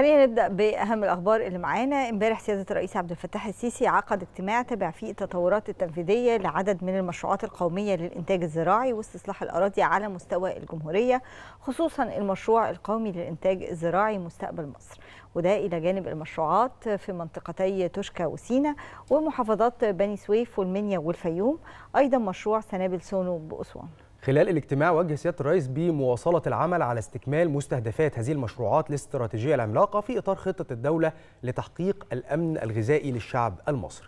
خلينا نبدا باهم الاخبار اللي معانا امبارح سياده الرئيس عبد الفتاح السيسي عقد اجتماع تابع فيه التطورات التنفيذيه لعدد من المشروعات القوميه للانتاج الزراعي واستصلاح الاراضي على مستوى الجمهوريه خصوصا المشروع القومي للانتاج الزراعي مستقبل مصر وده الى جانب المشروعات في منطقتي توشكا وسينا ومحافظات بني سويف والمنيا والفيوم ايضا مشروع سنابل سونو باسوان خلال الاجتماع وجه سياده الرئيس بمواصله العمل على استكمال مستهدفات هذه المشروعات الاستراتيجيه العملاقه في اطار خطه الدوله لتحقيق الامن الغذائي للشعب المصري.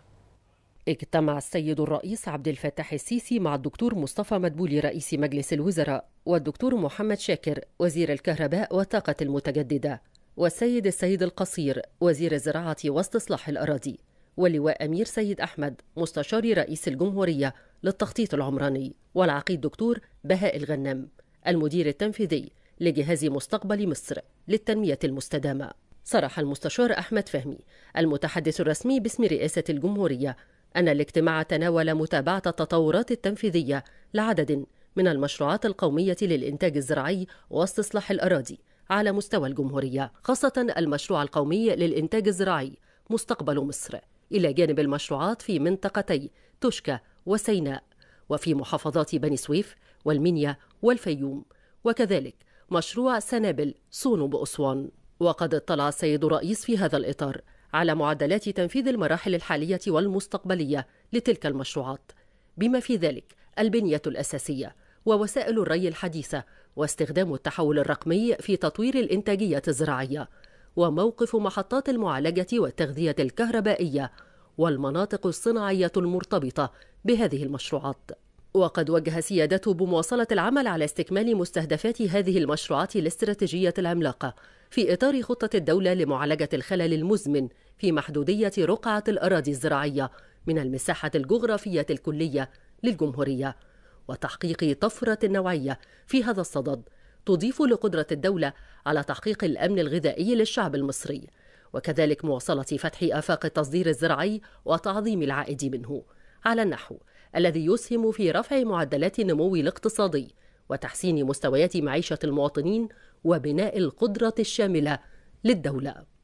اجتمع السيد الرئيس عبد الفتاح السيسي مع الدكتور مصطفى مدبولي رئيس مجلس الوزراء والدكتور محمد شاكر وزير الكهرباء والطاقه المتجدده والسيد السيد القصير وزير الزراعه واستصلاح الاراضي واللواء امير سيد احمد مستشار رئيس الجمهوريه للتخطيط العمراني والعقيد دكتور بهاء الغنام المدير التنفيذي لجهاز مستقبل مصر للتنمية المستدامة صرح المستشار أحمد فهمي المتحدث الرسمي باسم رئاسة الجمهورية أن الاجتماع تناول متابعة التطورات التنفيذية لعدد من المشروعات القومية للإنتاج الزراعي واستصلاح الأراضي على مستوى الجمهورية خاصة المشروع القومي للإنتاج الزراعي مستقبل مصر إلى جانب المشروعات في منطقتي تشكى وسيناء وفي محافظات بني سويف والمنيا والفيوم وكذلك مشروع سنابل صونو بأسوان وقد اطلع السيد الرئيس في هذا الإطار على معدلات تنفيذ المراحل الحالية والمستقبلية لتلك المشروعات بما في ذلك البنية الأساسية ووسائل الري الحديثة واستخدام التحول الرقمي في تطوير الإنتاجية الزراعية وموقف محطات المعالجة والتغذية الكهربائية والمناطق الصناعية المرتبطة بهذه المشروعات وقد وجه سيادته بمواصلة العمل على استكمال مستهدفات هذه المشروعات الاستراتيجية العملاقة في إطار خطة الدولة لمعالجة الخلل المزمن في محدودية رقعة الأراضي الزراعية من المساحة الجغرافية الكلية للجمهورية وتحقيق طفرة نوعية في هذا الصدد تضيف لقدرة الدولة على تحقيق الأمن الغذائي للشعب المصري وكذلك مواصلة فتح آفاق التصدير الزراعي وتعظيم العائد منه على النحو الذي يسهم في رفع معدلات النمو الاقتصادي وتحسين مستويات معيشة المواطنين وبناء القدرة الشاملة للدولة